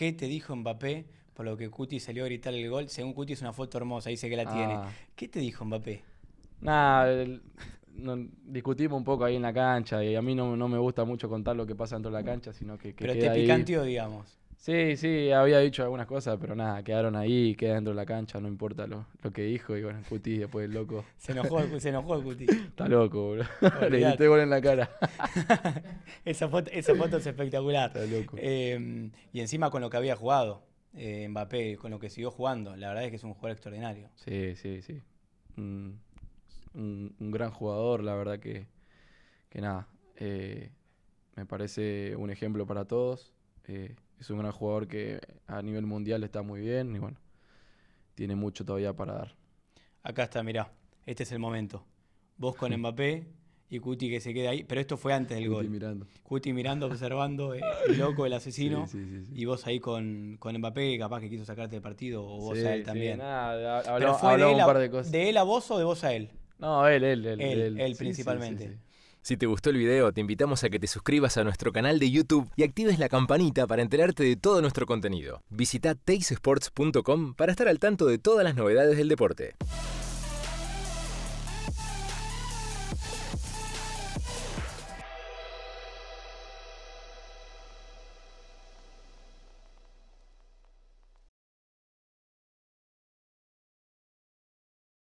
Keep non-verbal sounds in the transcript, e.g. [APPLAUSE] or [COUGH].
qué te dijo Mbappé por lo que Cuti salió a gritar el gol? Según Cuti es una foto hermosa, dice que la ah. tiene. ¿Qué te dijo Mbappé? Nada, discutimos un poco ahí en la cancha y a mí no, me gusta mucho contar lo que pasa dentro de la mm. cancha, sino que... que Pero te picanteó, digamos. Sí, sí, había dicho algunas cosas, pero nada, quedaron ahí, queda dentro de la cancha, no importa lo, lo que dijo. Y bueno, el después el loco. [LAUGHS] Se enojó, se enojó el Cutis. Está loco, bro. [LAUGHS] Le diste gol en la cara. [LAUGHS] esa, foto, esa foto es espectacular. Está loco. Em, y encima con lo que había jugado eh, Mbappé, con lo que siguió jugando. La verdad es que es un jugador extraordinario. Sí, sí, sí. un, gran jugador, la verdad que, nada. Eh, me parece un ejemplo para todos. Eh, es un gran jugador que a nivel mundial está muy bien y bueno, tiene mucho todavía para dar. Acá está, mirá, este es el momento. Vos con [LAUGHS] Mbappé y Cuti que se queda ahí, pero esto fue antes del gol. Mirando. Cuti mirando, [LAUGHS] observando, eh, el, loco, el asesino, y vos ahí con, con Mbappé, capaz que quiso sacarte el partido, o vos a él también. fue un par de, cosas. de él a vos o de vos a él? No, él, él, él. Él, principalmente. si te gustó el video, te invitamos a que te suscribas a nuestro canal de YouTube y actives la campanita para enterarte de todo nuestro contenido. Visita TaceSports.com para estar al tanto de todas las novedades del deporte.